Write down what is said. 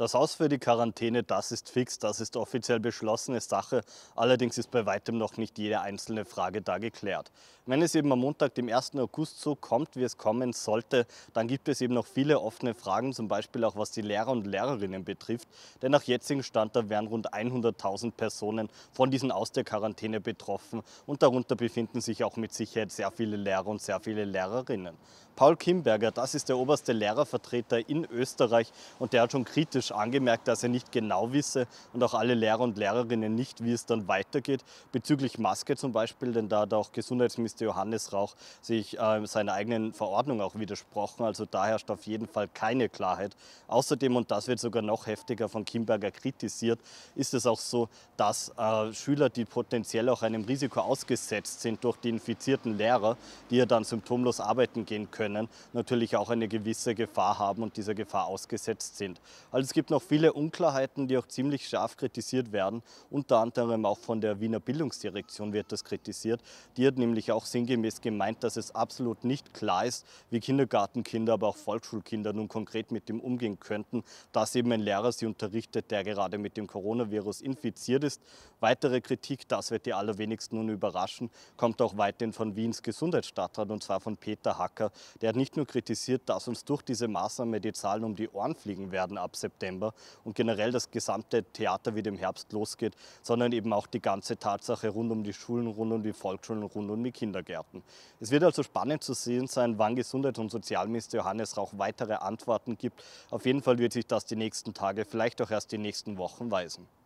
Das Aus für die Quarantäne, das ist fix, das ist offiziell beschlossene Sache. Allerdings ist bei weitem noch nicht jede einzelne Frage da geklärt. Wenn es eben am Montag, dem 1. August, so kommt, wie es kommen sollte, dann gibt es eben noch viele offene Fragen, zum Beispiel auch was die Lehrer und Lehrerinnen betrifft. Denn nach jetzigem Stand, da wären rund 100.000 Personen von diesen Aus der Quarantäne betroffen. Und darunter befinden sich auch mit Sicherheit sehr viele Lehrer und sehr viele Lehrerinnen. Paul Kimberger, das ist der oberste Lehrervertreter in Österreich und der hat schon kritisch Bartsch angemerkt, dass er nicht genau wisse und auch alle Lehrer und Lehrerinnen nicht, wie es dann weitergeht. Bezüglich Maske zum Beispiel, denn da hat auch Gesundheitsminister Johannes Rauch sich äh, seiner eigenen Verordnung auch widersprochen. Also da herrscht auf jeden Fall keine Klarheit. Außerdem, und das wird sogar noch heftiger von Kimberger kritisiert, ist es auch so, dass äh, Schüler, die potenziell auch einem Risiko ausgesetzt sind durch die infizierten Lehrer, die ja dann symptomlos arbeiten gehen können, natürlich auch eine gewisse Gefahr haben und dieser Gefahr ausgesetzt sind. Also gibt noch viele Unklarheiten, die auch ziemlich scharf kritisiert werden. Unter anderem auch von der Wiener Bildungsdirektion wird das kritisiert. Die hat nämlich auch sinngemäß gemeint, dass es absolut nicht klar ist, wie Kindergartenkinder, aber auch Volksschulkinder nun konkret mit dem umgehen könnten, dass eben ein Lehrer sie unterrichtet, der gerade mit dem Coronavirus infiziert ist. Weitere Kritik, das wird die allerwenigsten nun überraschen, kommt auch weiterhin von Wiens Gesundheitsstadtrat und zwar von Peter Hacker. Der hat nicht nur kritisiert, dass uns durch diese Maßnahme die Zahlen um die Ohren fliegen werden ab September. September und generell das gesamte Theater wieder im Herbst losgeht, sondern eben auch die ganze Tatsache rund um die Schulen, rund um die Volksschulen, rund um die Kindergärten. Es wird also spannend zu sehen sein, wann Gesundheits- und Sozialminister Johannes Rauch weitere Antworten gibt. Auf jeden Fall wird sich das die nächsten Tage, vielleicht auch erst die nächsten Wochen weisen.